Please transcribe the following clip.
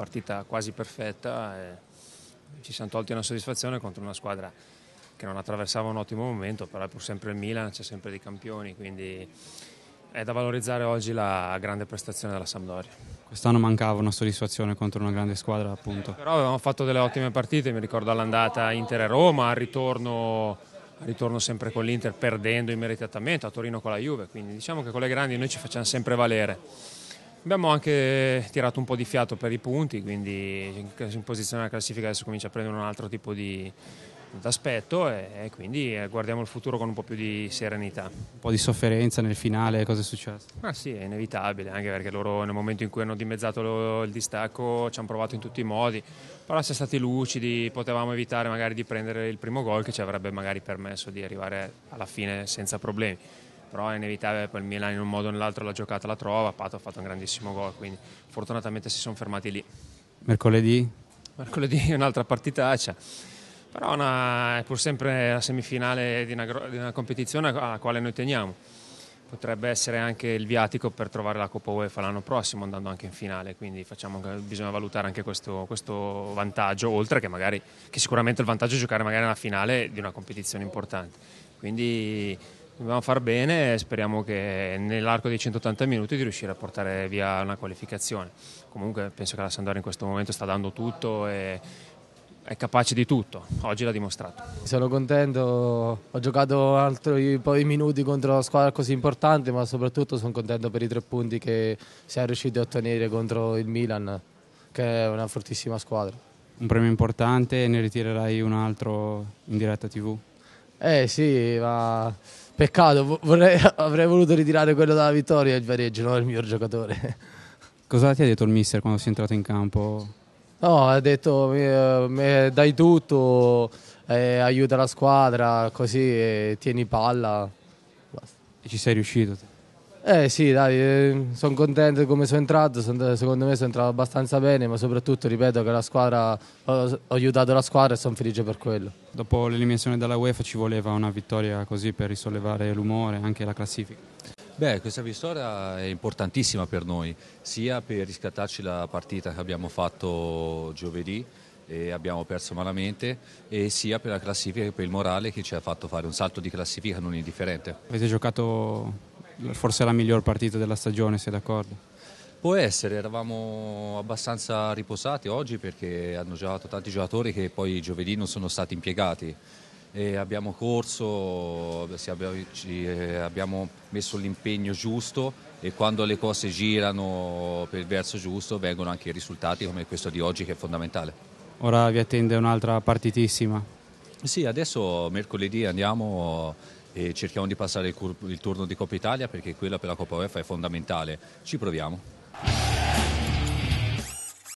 partita quasi perfetta e ci siamo tolti una soddisfazione contro una squadra che non attraversava un ottimo momento, però pur sempre il Milan, c'è sempre dei campioni, quindi è da valorizzare oggi la grande prestazione della Sampdoria. Quest'anno mancava una soddisfazione contro una grande squadra, appunto. però avevamo fatto delle ottime partite, mi ricordo all'andata Inter e Roma, al ritorno, al ritorno sempre con l'Inter perdendo immeritatamente, a Torino con la Juve, quindi diciamo che con le grandi noi ci facciamo sempre valere. Abbiamo anche tirato un po' di fiato per i punti, quindi in posizione della classifica adesso comincia a prendere un altro tipo di aspetto e, quindi eh, guardiamo il futuro con un po' più di serenità. Un po' di sofferenza nel finale, cosa è successo? Ma sì, è inevitabile, anche perché loro nel momento in cui hanno dimezzato lo, il distacco ci hanno provato in tutti i modi, però se stati lucidi potevamo evitare magari di prendere il primo gol che ci avrebbe magari permesso di arrivare alla fine senza problemi però è inevitabile poi il Milan in un modo o nell'altro l'ha giocata la trova, Pato ha fatto un grandissimo gol, quindi fortunatamente si sono fermati lì. Mercoledì? Mercoledì è un'altra partitaccia, eh, però una, è pur sempre la semifinale di una, di una competizione alla quale noi teniamo. Potrebbe essere anche il viatico per trovare la Coppa UEFA l'anno prossimo, andando anche in finale, quindi facciamo, bisogna valutare anche questo, questo vantaggio, oltre che, magari, che sicuramente il vantaggio è giocare magari nella finale di una competizione importante. Quindi dobbiamo far bene e speriamo che nell'arco dei 180 minuti di riuscire a portare via una qualificazione. Comunque penso che la Sandoria in questo momento sta dando tutto e è capace di tutto, oggi l'ha dimostrato. Sono contento, ho giocato altri pochi minuti contro una squadra così importante, ma soprattutto sono contento per i tre punti che si è riusciti a ottenere contro il Milan, che è una fortissima squadra. Un premio importante e ne ritirerai un altro in diretta TV? Eh sì, ma peccato, vorrei, avrei voluto ritirare quello dalla vittoria il Vareggio, non il miglior giocatore. Cosa ti ha detto il mister quando sei entrato in campo? No, ha detto eh, dai tutto, eh, aiuta la squadra, così tieni palla. Basta. E ci sei riuscito? Eh sì, dai, eh, sono contento di come sono entrato, son, secondo me sono entrato abbastanza bene, ma soprattutto ripeto che la squadra, ho, ho aiutato la squadra e sono felice per quello. Dopo l'eliminazione dalla UEFA ci voleva una vittoria così per risollevare l'umore e anche la classifica? Beh, questa vittoria è importantissima per noi, sia per riscattarci la partita che abbiamo fatto giovedì e abbiamo perso malamente, e sia per la classifica che per il morale che ci ha fatto fare un salto di classifica non indifferente. Avete giocato forse la miglior partita della stagione, sei d'accordo? Può essere, eravamo abbastanza riposati oggi perché hanno giocato tanti giocatori che poi giovedì non sono stati impiegati. E abbiamo corso, eh, abbiamo messo l'impegno giusto e quando le cose girano per il verso giusto vengono anche i risultati come questo di oggi che è fondamentale. Ora vi attende un'altra partitissima. Sì, adesso mercoledì andiamo e cerchiamo di passare il, cur- il turno di Coppa Italia perché quella per la Coppa UEFA è fondamentale. Ci proviamo.